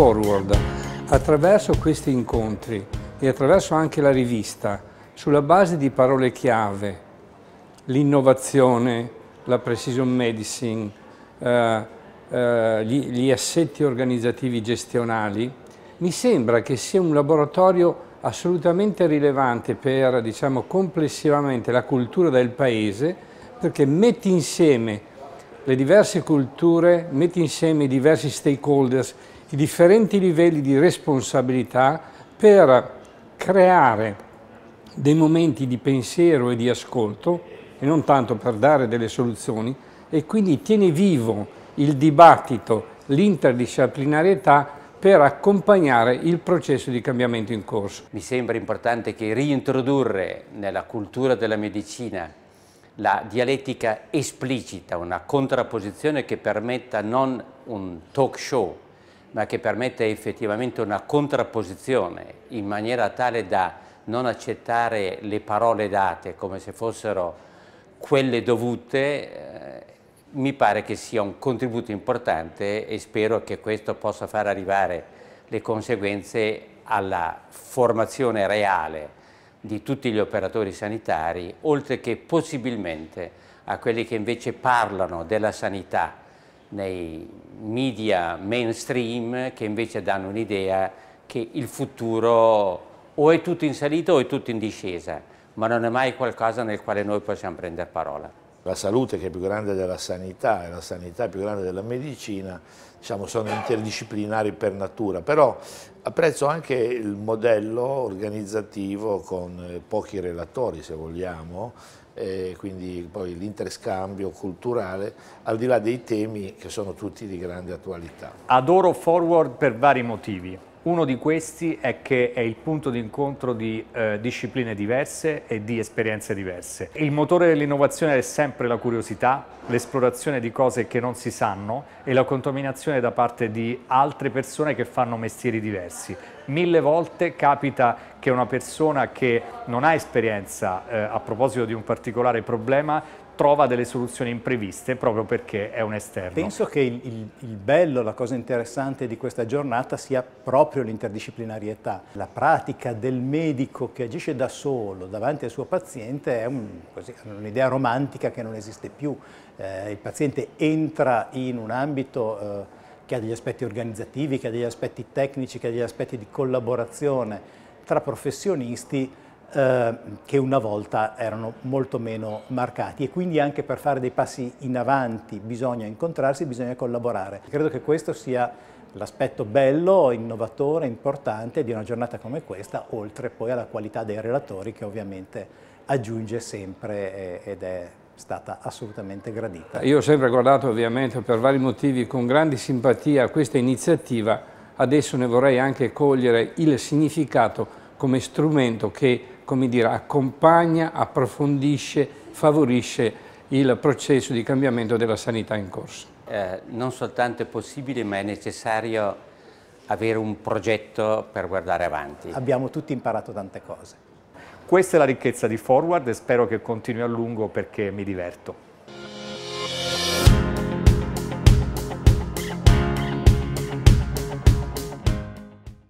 Forward attraverso questi incontri e attraverso anche la rivista, sulla base di parole chiave, l'innovazione, la precision medicine, eh, eh, gli, gli assetti organizzativi gestionali, mi sembra che sia un laboratorio assolutamente rilevante per, diciamo, complessivamente la cultura del paese, perché metti insieme le diverse culture, metti insieme i diversi stakeholders i differenti livelli di responsabilità per creare dei momenti di pensiero e di ascolto e non tanto per dare delle soluzioni e quindi tiene vivo il dibattito, l'interdisciplinarietà per accompagnare il processo di cambiamento in corso. Mi sembra importante che reintrodurre nella cultura della medicina la dialettica esplicita, una contrapposizione che permetta non un talk show, ma che permette effettivamente una contrapposizione in maniera tale da non accettare le parole date come se fossero quelle dovute, eh, mi pare che sia un contributo importante e spero che questo possa far arrivare le conseguenze alla formazione reale di tutti gli operatori sanitari, oltre che possibilmente a quelli che invece parlano della sanità nei media mainstream che invece danno un'idea che il futuro o è tutto in salita o è tutto in discesa, ma non è mai qualcosa nel quale noi possiamo prendere parola. La salute che è più grande della sanità e la sanità più grande della medicina diciamo, sono interdisciplinari per natura, però apprezzo anche il modello organizzativo con eh, pochi relatori se vogliamo, eh, quindi poi l'interscambio culturale, al di là dei temi che sono tutti di grande attualità. Adoro Forward per vari motivi. Uno di questi è che è il punto di incontro di eh, discipline diverse e di esperienze diverse. Il motore dell'innovazione è sempre la curiosità, l'esplorazione di cose che non si sanno e la contaminazione da parte di altre persone che fanno mestieri diversi. Mille volte capita che una persona che non ha esperienza eh, a proposito di un particolare problema trova delle soluzioni impreviste proprio perché è un esterno. Penso che il, il, il bello, la cosa interessante di questa giornata sia proprio l'interdisciplinarietà. La pratica del medico che agisce da solo davanti al suo paziente è un'idea romantica che non esiste più. Eh, il paziente entra in un ambito... Eh, che ha degli aspetti organizzativi, che ha degli aspetti tecnici, che ha degli aspetti di collaborazione tra professionisti eh, che una volta erano molto meno marcati e quindi anche per fare dei passi in avanti bisogna incontrarsi, bisogna collaborare. Credo che questo sia l'aspetto bello, innovatore, importante di una giornata come questa, oltre poi alla qualità dei relatori che ovviamente aggiunge sempre ed è stata assolutamente gradita. Io ho sempre guardato ovviamente per vari motivi con grande simpatia questa iniziativa, adesso ne vorrei anche cogliere il significato come strumento che come dire, accompagna, approfondisce, favorisce il processo di cambiamento della sanità in corso. Eh, non soltanto è possibile, ma è necessario avere un progetto per guardare avanti. Abbiamo tutti imparato tante cose. Questa è la ricchezza di Forward e spero che continui a lungo perché mi diverto.